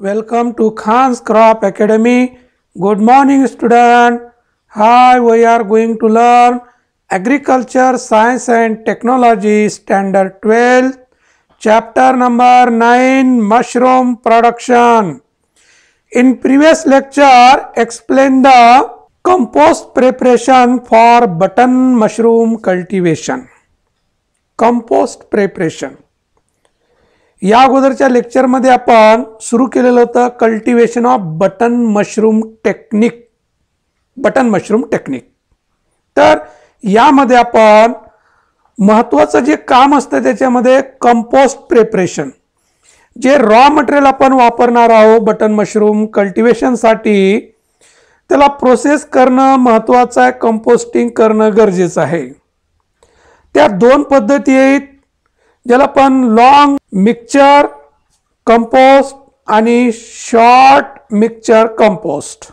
welcome to Khan's Crop Academy. Good morning student. Hi, we are going to learn Agriculture, Science and Technology Standard 12, Chapter number 9, Mushroom Production. In previous lecture, explain the compost preparation for button mushroom cultivation. Compost preparation. या अगोदरच्या लेक्चरमध्ये आपण सुरू केलेलं होतं cultivation of button mushroom technique button mushroom technique तर यामध्ये आपण महत्त्वाचं जे काम असतं त्याच्यामध्ये कंपोस्ट प्रिपरेशन जे रॉ मटेरियल आपण वापरणार आहोत बटन मशरूम कल्टिवेशनसाठी त्याला प्रोसेस करणं महत्त्वाचं आहे कंपोस्टिंग करणं गरजेचं आहे त्या दोन पद्धती आहेत ज्याला पण लॉंग मिक्सचर कंपोस्ट आणि शॉर्ट मिक्सचर कंपोस्ट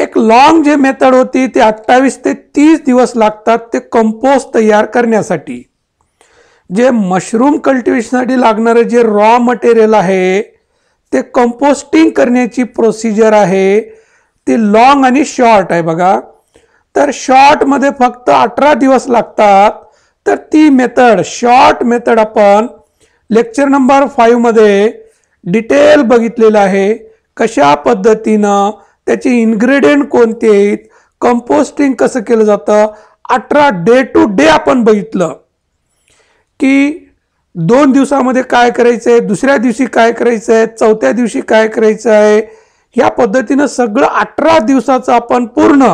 एक लॉंग जे मेथड होती ते अठ्ठावीस ते तीस दिवस लागतात ते कंपोस्ट तयार करण्यासाठी जे मशरूम कल्टिवेशनसाठी लागणारं जे रॉ मटेरियल आहे ते कंपोस्टिंग करण्याची प्रोसिजर आहे ती लॉंग आणि शॉर्ट आहे बघा तर शॉर्टमध्ये फक्त अठरा दिवस लागतात तर ती मेथड शॉर्ट मेथड आपण लेक्चर नंबर मध्ये डिटेल बघितलेलं आहे कशा पद्धतीनं त्याचे इन्ग्रेडियंट कोणते आहेत कंपोस्टिंग कसं केलं जातं अठरा डे टू डे आपण बघितलं की दोन दिवसामध्ये काय करायचं आहे दुसऱ्या दिवशी काय करायचं आहे चौथ्या दिवशी काय करायचं आहे ह्या पद्धतीनं सगळं अठरा दिवसाचं आपण पूर्ण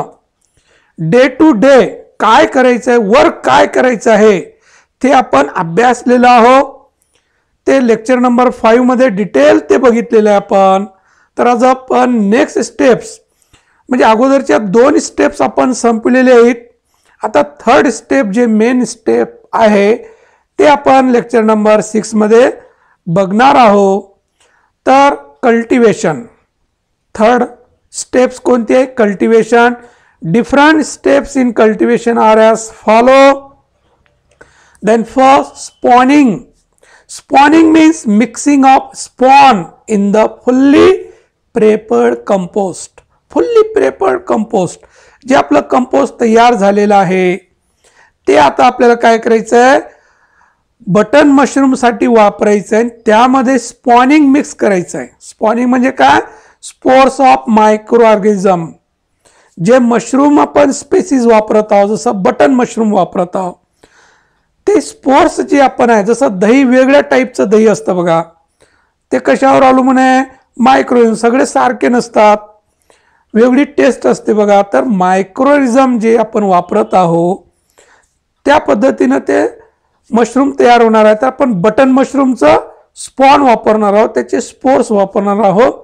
डे टू डे काय करायचं आहे वर्क काय करायचं आहे ते आपण अभ्यासलेलं आहो ते लेक्चर नंबर फाईव्हमध्ये डिटेल ते बघितलेलं आहे आपण तर आज आपण नेक्स्ट स्टेप्स म्हणजे अगोदरच्या दोन स्टेप्स आपण संपलेले आहेत आता थर्ड स्टेप जे मेन स्टेप आहे ते आपण लेक्चर नंबर सिक्समध्ये बघणार आहो तर कल्टिवेशन थर्ड स्टेप्स कोणते आहे cultivation different steps in cultivation are as follow then first spawning spawning means mixing of spawn in the fully prepared compost fully prepared compost जे आपलं कंपोस्ट तयार झालेलं आहे ते आता आपल्याला काय करायचं आहे बटन मशरूमसाठी वापरायचं आहे त्यामध्ये स्पॉनिंग मिक्स करायचं आहे स्पॉनिंग म्हणजे काय स्पोर्स ऑफ मायक्रो ऑर्गॅनिझम जे मशरूम आपण स्पेसिस वापरत आहोत जसं बटन मशरूम वापरत आहोत ते स्पोर्ट्स जे आपण आहे जसं दही वेगळ्या टाईपचं दही असतं बघा ते कशावर अवलंबून आहे मायक्रोविम सगळे सारखे नसतात वेगळी टेस्ट असते बघा तर मायक्रोरिझम जे आपण वापरत आहो त्या पद्धतीनं ते मशरूम तयार होणार आहे तर आपण बटन मशरूमचं स्पॉन वापरणार आहोत त्याचे स्पोर्ट्स वापरणार आहोत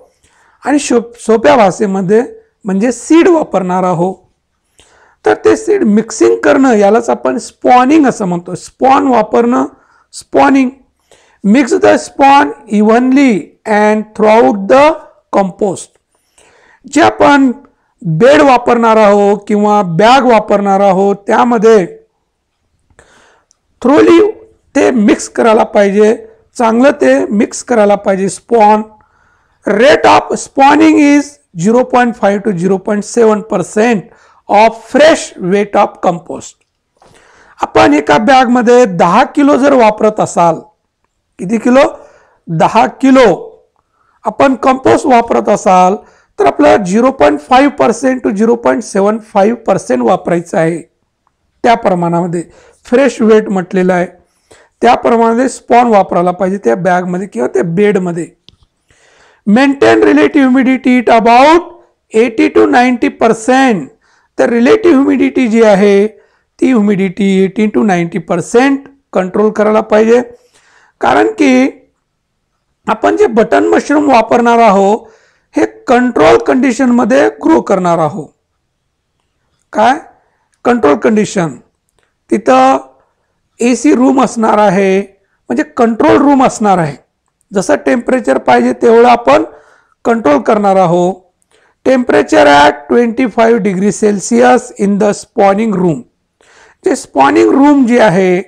आणि शो सोप्या भाषेमध्ये म्हणजे सीड वापरणार आहो तर ते सीड मिक्सिंग करणं यालाच आपण स्पॉनिंग असं म्हणतो स्पॉन वापरणं spawning mix the spawn evenly and throughout the compost जे आपण बेड वापरणार आहो किंवा बॅग वापरणार आहोत त्यामध्ये थ्रोली ते मिक्स करायला पाहिजे चांगलं ते मिक्स करायला पाहिजे spawn rate of spawning is zero point five to zero point seven percent of fresh weight of compost आपण एका बॅगमध्ये दहा किलो जर वापरत असाल किती किलो दहा किलो आपण कंपोस्ट वापरत असाल तर आपल्याला zero point five percent to zero point seven five percent वापरायचं आहे त्या प्रमाणामध्ये फ्रेश वेट म्हटलेलं आहे त्या प्रमाणामध्ये स्पॉन वापरायला पाहिजे त्या बॅगमध्ये किंवा त्या बेडमध्ये maintain relative humidity at about 80 to 90 percent तर रिलेटिव्ह ह्युमिडिटी जी आहे ती humidity eighty to ninety percent control करायला पाहिजे कारण की आपण जे बटन मशरूम वापरणार आहोत हे कंट्रोल कंडिशनमध्ये ग्रो करणार आहोत काय कंट्रोल कंडिशन तिथं ए सी रूम असणार आहे म्हणजे कंट्रोल रूम असणार आहे जसं टेम्परेचर पाहिजे तेवढं आपण कंट्रोल करणार आहोत temperature at twenty five degree Celsius in the spawning room जे स्पॉनिंग रूम जे आहे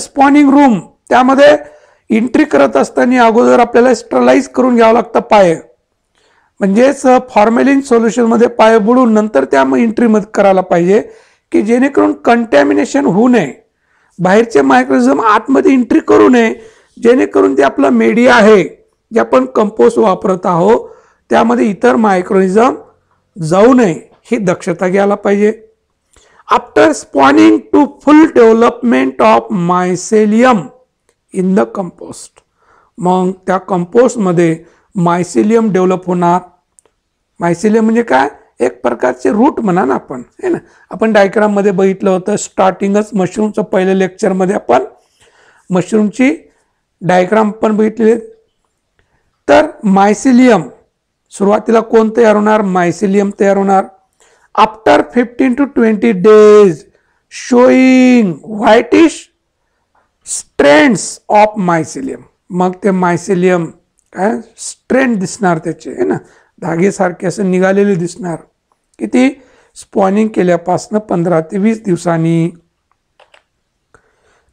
स्पॉनिंग रूम त्यामध्ये एंट्री करत असताना अगोदर आपल्याला स्टरलाइज करून घ्यावं लागतं पाय म्हणजेच फॉर्मेलिन सोल्युशनमध्ये पाय बुडून नंतर त्या मग एंट्रीमध्ये करायला पाहिजे की जेणेकरून कंटॅमिनेशन होऊ नये बाहेरचे मायक्रोझम आतमध्ये एंट्री करू नये जेणेकरून ते आपला मेडिया आहे जे आपण कंपोस्ट वापरत आहोत त्यामध्ये इतर मायक्रोनिझम जाऊ नये ही दक्षता घ्यायला पाहिजे after spawning to full development of mycelium in the compost मग त्या कंपोस्टमध्ये मायसेलियम डेव्हलप होणार मायसेलियम म्हणजे काय एक प्रकारचे रूट म्हणा ना आपण है ना आपण डायग्राममध्ये बघितलं होतं स्टार्टिंगच मशरूमचं पहिल्या लेक्चरमध्ये आपण मशरूमची डायग्राम पण बघितलेले तर मायसिलियम सुरुवातीला कोण तयार होणार मायसिलियम तयार होणार after fifteen to twenty days showing whitish strands of mycelium मग ते मायसिलियम काय स्ट्रेंड दिसणार त्याचे है ना धागेसारखे असं निघालेले दिसणार किती स्पॉनिंग केल्यापासनं पंधरा ते वीस दिवसांनी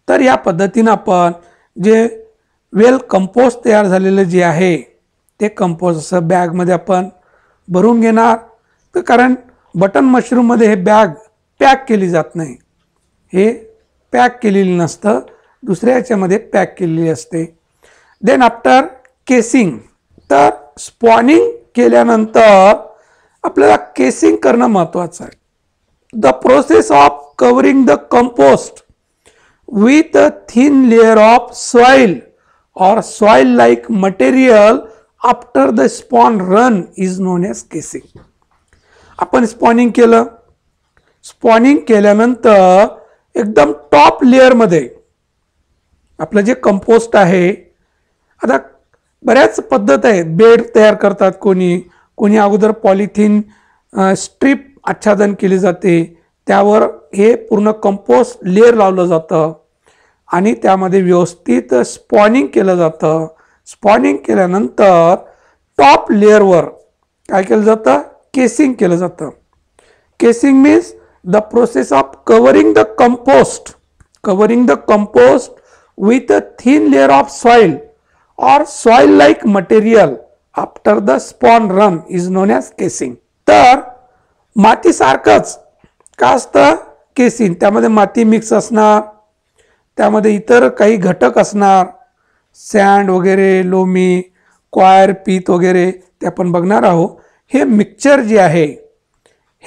तर या पद्धतीनं आपण जे वेल कंपोस्ट तयार झालेलं जे आहे ते कंपोज असं बॅगमध्ये आपण भरून घेणार तर कारण बटन मशरूममध्ये हे बॅग पॅक केली जात नाही हे पॅक केलेली नसतं दुसऱ्या याच्यामध्ये पॅक केलेली असते देन आफ्टर केसिंग तर स्पॉनिंग केल्यानंतर आपल्याला केसिंग करणं महत्त्वाचं आहे the process of covering the compost with a thin layer of soil or soil like material after the spawn run is known as casing आपण स्पॉनिंग केलं स्पॉनिंग केल्यानंतर एकदम टॉप लेअरमध्ये आपलं जे कंपोस्ट आहे आता बऱ्याच पद्धत आहेत बेड तयार करतात कोणी कोणी अगोदर पॉलिथिन स्ट्रीप आच्छादन केली जाते त्यावर हे पूर्ण कंपोस्ट लेअर लावलं जातं आणि त्यामध्ये व्यवस्थित स्पॉनिंग केलं जातं स्पॉनिंग केल्यानंतर टॉप लेअरवर काय केलं जातं केसिंग केलं जातं casing means the process of covering the compost covering the compost with a thin layer of soil or soil like material after the spawn run is known as casing तर मातीसारखंच का असतं casing त्यामध्ये माती mix असणार त्यामध्ये इतर काही घटक असणार सँड वगैरे लोमी क्वायर पीत वगैरे ते आपण बघणार आहोत हे मिक्सचर जे आहे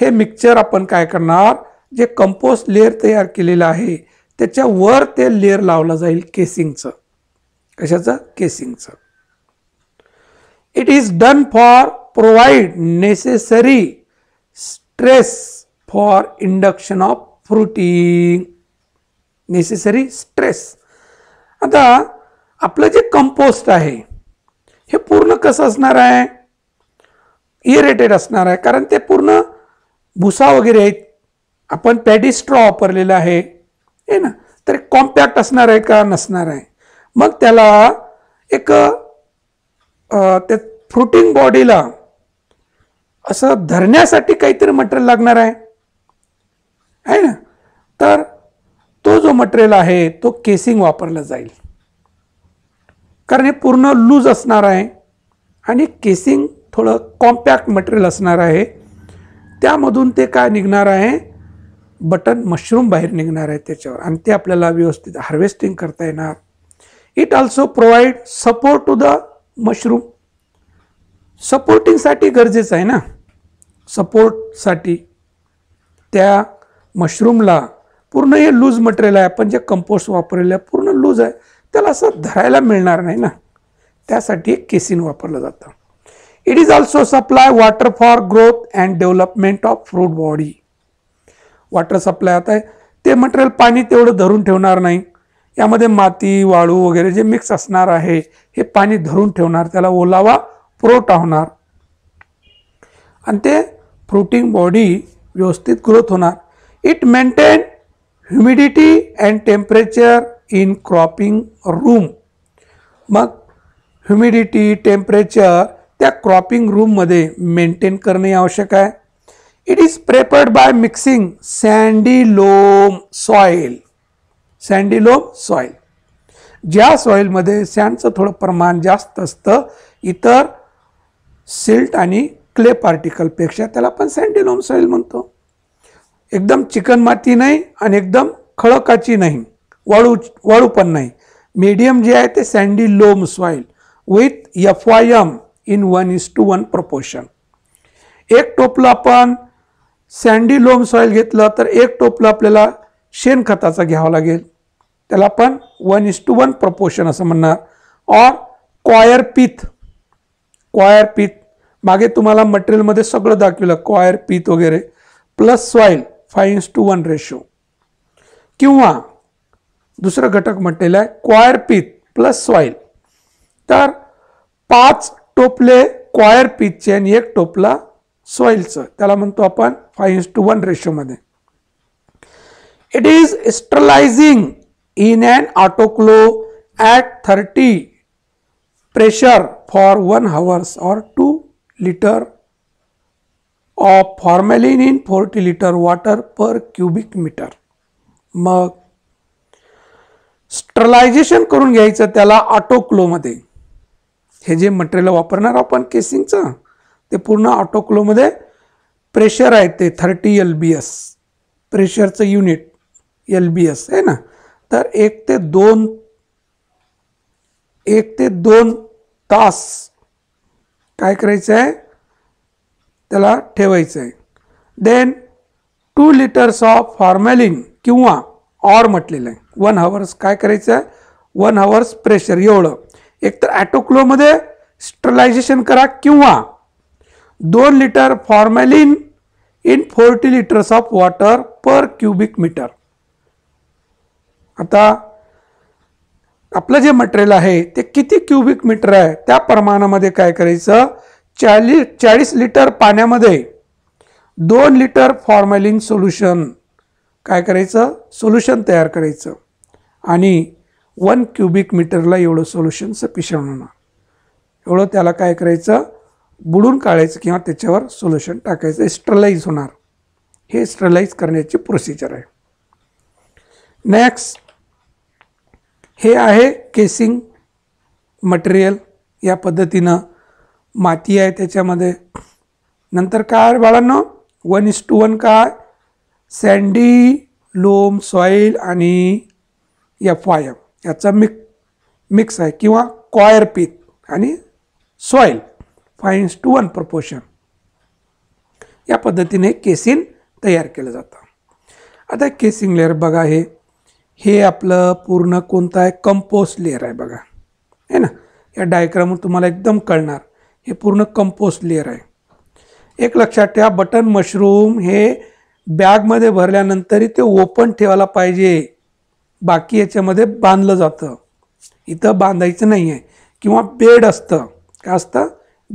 हे मिक्सचर आपण काय करणार जे कंपोस्ट लेअर तयार केलेलं आहे त्याच्यावर ते लेअर लावला जाईल केसिंगचं कशाचं केसिंगचं it is done for provide necessary stress for induction of fruiting necessary stress आता आपलं जे कंपोस्ट आहे हे पूर्ण कसं असणार आहे इरेटेड असणार आहे कारण ते पूर्ण भुसा वगैरे आहेत आपण स्ट्रॉ वापरलेला आहे हे ना तर कॉम्पॅक्ट असणार आहे का नसणार आहे मग त्याला एक त्या फ्रुटिंग बॉडीला असं धरण्यासाठी काहीतरी मटेरियल लागणार आहे है ना तर तो जो मटेरियल आहे तो केसिंग वापरला जाईल कारण हे पूर्ण लूज असणार आहे आणि केसिंग थोडं कॉम्पॅक्ट मटेरियल असणार आहे त्यामधून ते काय निघणार आहे बटन मशरूम बाहेर निघणार आहे त्याच्यावर आणि ते आपल्याला व्यवस्थित हार्वेस्टिंग करता येणार it also provide support to the mushroom सपोर्टिंगसाठी गरजेचं आहे ना सपोर्टसाठी त्या मशरूमला पूर्ण हे लूज मटेरियल आहे आपण जे कंपोस्ट वापरलेलं आहे पूर्ण लूज आहे त्याला असं धरायला मिळणार नाही ना त्यासाठी एक केसिन वापरलं जातं it is also supply water for growth and development of fruit body water supply आता ते मटेरियल पाणी तेवढं धरून ठेवणार नाही यामध्ये माती वाळू वगैरे जे मिक्स असणार आहे हे पाणी धरून ठेवणार त्याला ओलावा प्रोट होणार आणि ते फ्रुटिंग बॉडी व्यवस्थित ग्रोथ होणार it maintain humidity and temperature in cropping room मग ह्युमिडिटी टेम्परेचर त्या क्रॉपिंग रूममध्ये मेंटेन करणे आवश्यक आहे it is prepared by mixing sandy soil sandy soil ज्या सॉईलमध्ये सँडचं थोडं प्रमाण जास्त असतं इतर सिल्ट आणि क्ले पार्टिकलपेक्षा त्याला आपण सँडिलोम सॉईल म्हणतो एकदम चिकन माती नाही आणि एकदम खळकाची नाही वाळू वाळू पण नाही मीडियम जे आहे ते sandy loam soil with F Y M in one is to one proportion एक टोपलं आपण सँडी लोम सॉईल घेतलं तर एक टोपलं आपल्याला शेणखताचा घ्यावा लागेल त्याला आपण one is to one proportion असं म्हणणार और क्वायर पीथ क्वायर पीथ मागे तुम्हाला मटेरियलमध्ये सगळं दाखवलं क्वायर पीथ वगैरे plus soil fines two one ratio किंवा दुसरं घटक म्हटलेलं आहे क्वायर पीत प्लस सॉइल तर पाच टोपले क्वायर पीतचे आणि एक टोपला सॉइलचं त्याला म्हणतो आपण फाय इंस टू वन रेशोमध्ये it is sterilizing in and autoclave at thirty pressure for one hours or two litre of formalin in forty litre water per cubic metre मग स्टरलायझेशन करून घ्यायचं त्याला ऑटोक्लोमध्ये हे जे मटेरियल वापरणार आपण केसिंगचं ते पूर्ण ऑटोक्लोमध्ये प्रेशर आहे ते थर्टी एल बी एस प्रेशरचं युनिट एल बी एस आहे ना तर एक ते दोन एक ते दोन तास काय करायचं आहे त्याला ठेवायचं आहे then two litres of formalin किंवा ऑर म्हटलेलं आहे वन हवर्स काय करायचं आहे वन हवर्स प्रेशर एवढं एकतर ॲटोक्लोमध्ये स्टरलायझेशन करा किंवा दोन litre formalin in forty litres of water per cubic metre आता आपलं जे मटेरियल आहे ते किती क्युबिक मीटर आहे त्या प्रमाणामध्ये काय करायचं चाळीस चाळीस लिटर पाण्यामध्ये दोन लिटर फॉर्मॅलिन सोल्युशन काय करायचं सोल्युशन तयार करायचं आणि वन क्युबिक मीटरला एवढं सोल्युशन सफिशियंट होणार एवढं त्याला काय करायचं बुडून काढायचं किंवा त्याच्यावर सोल्युशन टाकायचं स्टरलाइज होणार हे स्टरलाइज करण्याची प्रोसिजर आहे नेक्स्ट हे आहे केसिंग मटेरियल या पद्धतीनं माती आहे त्याच्यामध्ये नंतर काय बाळांनो वन इस टू वन काय सँडी लोम सॉईल आणि एफ वाय एम याचा मिक मिक्स आहे किंवा कॉयर पीत आणि soil fines two one proportion या पद्धतीने केसिन तयार केलं जातं आता केसिंग लेअर बघा हे हे आपलं पूर्ण कोणतं आहे कंपोस्ट लेअर आहे बघा है ना या डायग्रामवर तुम्हाला एकदम कळणार हे पूर्ण कंपोस्ट लेअर आहे एक लक्षात ठेवा बटन मशरूम हे बॅगमध्ये भरल्यानंतरही ते ओपन ठेवायला पाहिजे बाकी याच्यामध्ये बांधलं जातं इथं बांधायचं नाही आहे किंवा बेड असतं काय असतं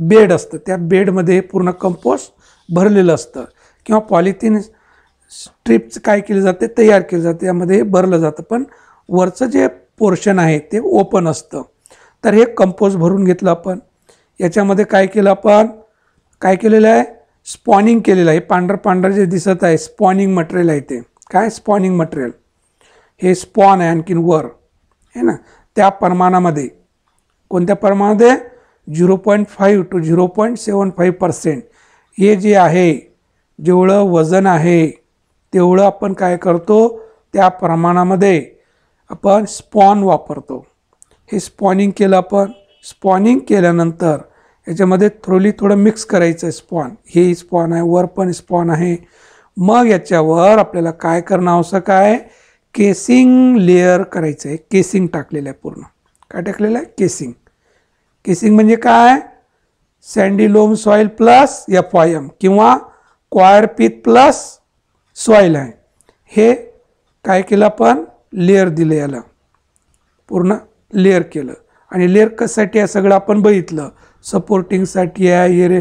बेड असतं त्या बेडमध्ये पूर्ण कंपोस्ट भरलेलं असतं किंवा पॉलिथिन स्ट्रिप्स काय केले जाते तयार केले जाते यामध्ये भरलं जातं पण वरचं जे पोर्शन आहे ते ओपन असतं तर हे कंपोस्ट भरून घेतलं आपण याच्यामध्ये काय केलं आपण काय केलेलं आहे स्पॉनिंग केलेलं आहे पांढर पांढरं जे दिसत आहे स्पॉनिंग मटेरियल आहे ते काय स्पॉनिंग मटेरियल हे स्पॉन आहे आणखीन वर आहे ना त्या प्रमाणामध्ये कोणत्या प्रमाणामध्ये zero point five to zero point seven five percent हे जे आहे जेवढं वजन आहे तेवढं आपण काय करतो त्या प्रमाणामध्ये आपण स्पॉन वापरतो हे स्पॉनिंग केलं आपण स्पॉनिंग केल्यानंतर याच्यामध्ये थोडी थोडं मिक्स करायचं आहे स्पॉन हे स्पॉन आहे वर पण स्पॉन आहे मग याच्यावर आपल्याला काय करणं आवश्यक आहे केसिंग लेअर करायचं आहे केसिंग टाकलेलं आहे पूर्ण काय टाकलेलं आहे केसिंग केसिंग म्हणजे काय sandy loam soil plus F Y M किंवा क्वायर पीत प्लस सॉईल आहे हे काय केलं आपण लेअर दिलं याला पूर्ण लेअर केलं आणि लेअर कशासाठी हे सगळं आपण बघितलं सपोर्टिंगसाठी आहे हे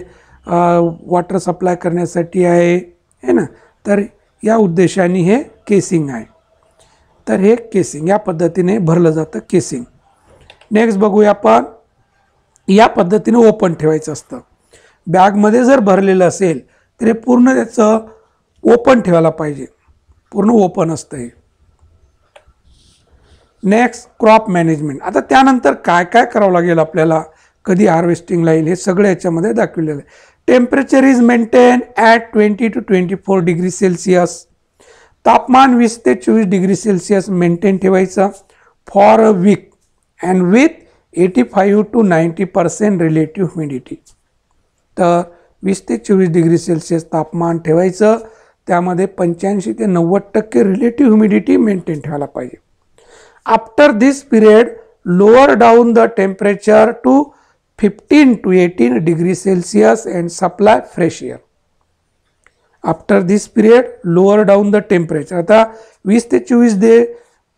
वॉटर सप्लाय करण्यासाठी आहे है ना तर या उद्देशाने हे केसिंग आहे तर हे केसिंग या पद्धतीने भरलं जातं केसिंग नेक्स्ट बघूया आपण या पद्धतीने ओपन ठेवायचं असतं बॅगमध्ये जर भरलेलं असेल तर हे पूर्ण त्याचं ओपन ठेवायला पाहिजे पूर्ण ओपन असतं हे नेक्स्ट क्रॉप मॅनेजमेंट आता त्यानंतर काय काय करावं लागेल आपल्याला कधी हार्वेस्टिंग येईल हे सगळं याच्यामध्ये दाखवलेलं आहे temperature is maintain at twenty to twenty four degree Celsius तापमान वीस ते चोवीस डिग्री सेल्सिअस मेंटेन ठेवायचं for a week and with eighty five to ninety percent relative humidity तर वीस ते चोवीस डिग्री सेल्सिअस तापमान ठेवायचं त्यामध्ये पंच्याऐंशी ते नव्वद टक्के रिलेटिव्ह ह्युमिडिटी मेंटेन ठेवायला पाहिजे after this period lower down the temperature to 15 to 18 degree Celsius and supply fresh air. After this period lower down the temperature आता वीस ते चोवीस दे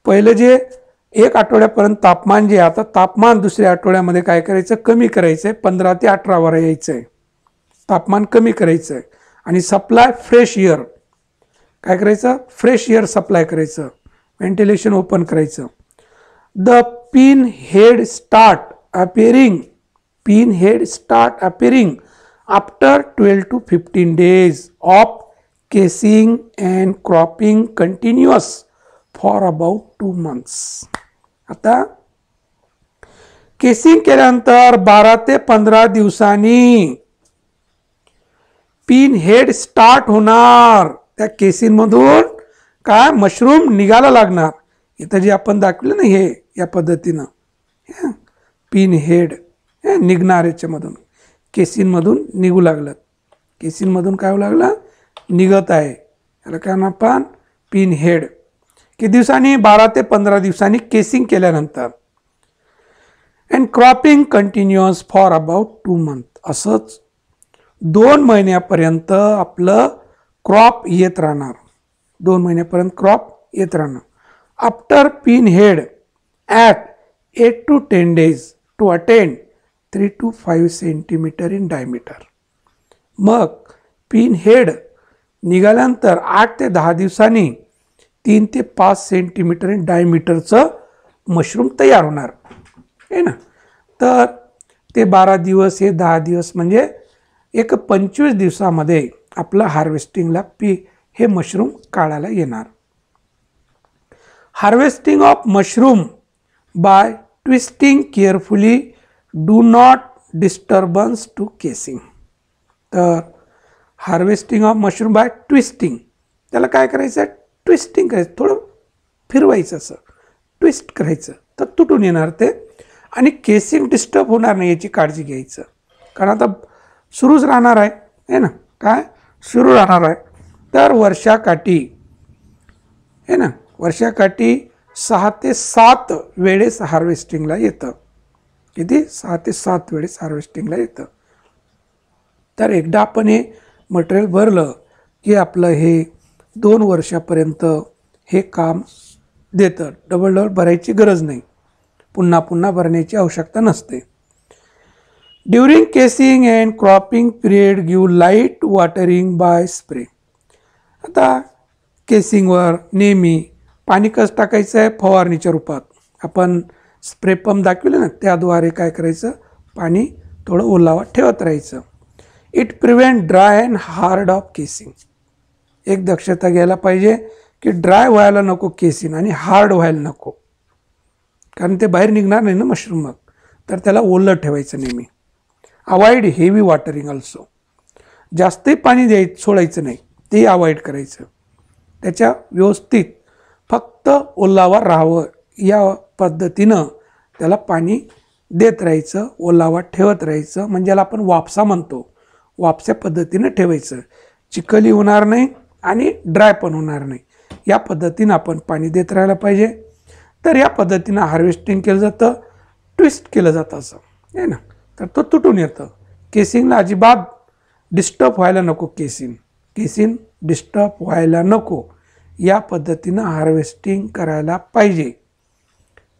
पहिलं जे एक आठवड्यापर्यंत तापमान जे आता तापमान दुसऱ्या आठवड्यामध्ये काय करायचं कमी करायचं आहे पंधरा ते वर यायचं आहे तापमान कमी करायचं आहे आणि सप्लाय फ्रेश इयर काय करायचं फ्रेश इयर सप्लाय करायचं व्हेंटिलेशन ओपन करायचं the pinhead start appearing head start appearing after twelve to fifteen days of casing and cropping continuous for about two months आता केसिंग केल्यानंतर बारा ते पंधरा दिवसांनी पिन हेड स्टार्ट होणार त्या केसिंगमधून काय मशरूम निघायला लागणार इथं जे आपण दाखवलं ना हे या पद्धतीनं पिन हेड निघणार याच्यामधून केसिनमधून निघू लागलं केसीन काय होऊ लागलं निघत आहे याला काय ना पान पिन हेड की दिवसांनी बारा ते पंधरा दिवसांनी केसिंग केल्यानंतर and cropping continuous for about two month असंच दोन महिन्यापर्यंत आपलं क्रॉप येत राहणार दोन महिन्यापर्यंत क्रॉप येत राहणार after pinhead at eight to ten days to attend three to five centimetre in diameter मग पिन हेड निघाल्यानंतर आठ ते दहा दिवसांनी तीन ते पाच सेंटीमीटर इन डायमीटरचं मशरूम तयार होणार आहे ना तर ते बारा दिवस हे दहा दिवस म्हणजे एक पंचवीस दिवसामध्ये आपलं हार्वेस्टिंगला पी हे मशरूम काढायला येणार harvesting of mushroom by twisting carefully do not disturbance to casing तर harvesting of mushroom by twisting त्याला काय करायचं आहे ट्विस्टिंग करायचं थोडं फिरवायचं असं ट्विस्ट करायचं तर तुटून येणार ते आणि केसिंग डिस्टर्ब होणार नाही याची काळजी घ्यायचं कारण आता सुरूच राहणार आहे है ना काय सुरू राहणार आहे तर वर्षाकाठी है ना वर्षाकाठी सहा ते सात वेळेस हार्वेस्टिंगला येतं किती सहा ते सात वेळेस हार्वेस्टिंगला येतं तर एकदा आपण हे मटेरियल भरलं की आपलं हे दोन वर्षापर्यंत हे काम देतं डबल डबल भरायची गरज नाही पुन्हा पुन्हा भरण्याची आवश्यकता नसते during casing and cropping period give light watering by spray आता केसिंगवर नेहमी पाणी कसं टाकायचं आहे फवारणीच्या रूपात आपण स्प्रे पंप दाखविले ना त्याद्वारे काय करायचं पाणी थोडं ओलावा ठेवत राहायचं it prevent dry and hard of casing एक दक्षता घ्यायला पाहिजे की ड्राय व्हायला नको केसिंग आणि हार्ड व्हायला नको कारण ते बाहेर निघणार नाही ना मशरूम मग तर त्याला ओलं ठेवायचं नेहमी अवॉइड हेवी वॉटरिंग ऑल्सो जास्तही पाणी द्याय सोडायचं नाही ते अवॉइड करायचं त्याच्या व्यवस्थित फक्त ओलावा राहावं या पद्धतीनं त्याला पाणी देत राहायचं ओलावा ठेवत राहायचं म्हणजे याला आपण वापसा म्हणतो वापस्या पद्धतीनं ठेवायचं चिखली होणार नाही आणि ड्राय पण होणार नाही या पद्धतीनं आपण पाणी देत राहायला पाहिजे तर या पद्धतीनं हार्वेस्टिंग केलं जातं ट्विस्ट केलं जातं असं आहे ना तर तो तुटून येतं केसिंगला अजिबात डिस्टर्ब व्हायला नको केसिन केसिंग डिस्टर्ब व्हायला नको या पद्धतीनं हार्वेस्टिंग करायला पाहिजे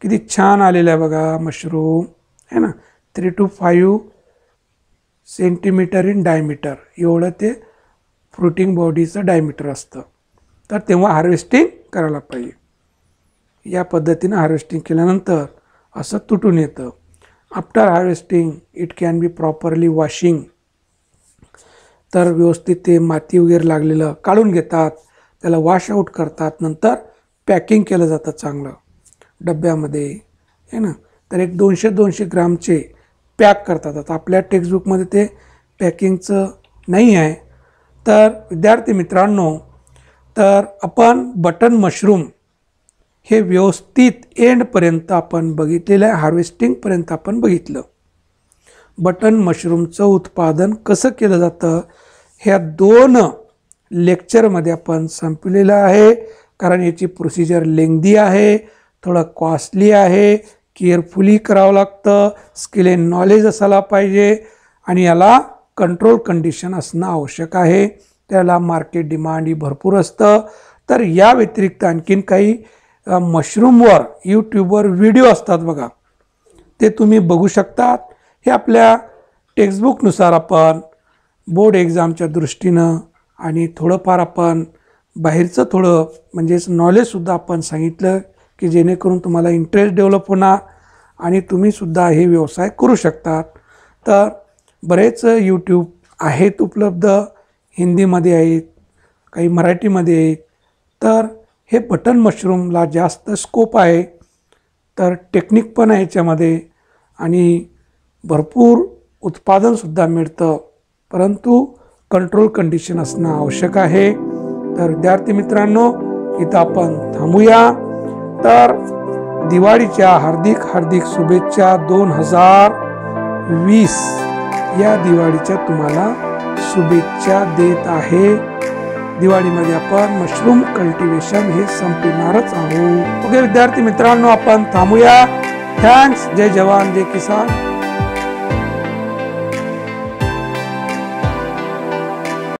किती छान आलेलं आहे बघा मशरूम है ना three to five centimetre in diameter एवढं ते फ्रुटिंग बॉडीचं डायमीटर असतं तर तेव्हा हार्वेस्टिंग करायला पाहिजे या पद्धतीनं हार्वेस्टिंग केल्यानंतर असं तुटून येतं after harvesting it can be properly washing तर व्यवस्थित ते माती वगैरे लागलेलं काढून घेतात त्याला वॉश आऊट करतात नंतर पॅकिंग केलं जातं चांगलं डब्यामध्ये आहे ना तर एक दोनशे दोनशे ग्रामचे पॅक करतात आता आपल्या टेक्स्टबुकमध्ये ते पॅकिंगचं नाही आहे तर विद्यार्थी मित्रांनो तर आपण बटन मशरूम हे व्यवस्थित एंडपर्यंत आपण बघितलेलं आहे हार्वेस्टिंगपर्यंत आपण बघितलं बटन मशरूमचं उत्पादन कसं केलं जातं ह्या दोन लेक्चरमध्ये आपण संपलेलं आहे कारण याची प्रोसिजर लेंगदी आहे थोडं कॉस्टली आहे केअरफुली करावं लागतं स्किल एन नॉलेज असायला पाहिजे आणि याला कंट्रोल कंडिशन असणं आवश्यक आहे त्याला मार्केट डिमांड ही भरपूर असतं तर या व्यतिरिक्त आणखीन काही मशरूमवर यूट्यूबवर व्हिडिओ असतात बघा ते तुम्ही बघू शकतात हे आपल्या टेक्स्टबुकनुसार आपण बोर्ड एक्झामच्या दृष्टीनं आणि थोडंफार आपण बाहेरचं थोडं म्हणजेच नॉलेजसुद्धा आपण सांगितलं की जेणेकरून तुम्हाला इंटरेस्ट डेव्हलप होणार आणि तुम्हीसुद्धा हे व्यवसाय करू शकतात तर बरेच यूट्यूब आहेत उपलब्ध हिंदीमध्ये आहेत काही मराठीमध्ये आहेत तर हे बटन मशरूमला जास्त स्कोप आहे तर टेक्निक पण आहे याच्यामध्ये आणि भरपूर उत्पादनसुद्धा मिळतं परंतु कंट्रोल कंडिशन असणं आवश्यक आहे तर विद्यार्थी मित्रांनो इथं आपण थांबूया तर दिवाळीच्या हार्दिक हार्दिक शुभेच्छा दोन हजार वीस या दिवाळीच्या तुम्हाला शुभेच्छा देत आहे दिवाळीमध्ये आपण मशरूम कल्टिवेशन हे संपणारच आहोत ओके विद्यार्थी मित्रांनो आपण थांबूया थँक्स जय जवान जय किसान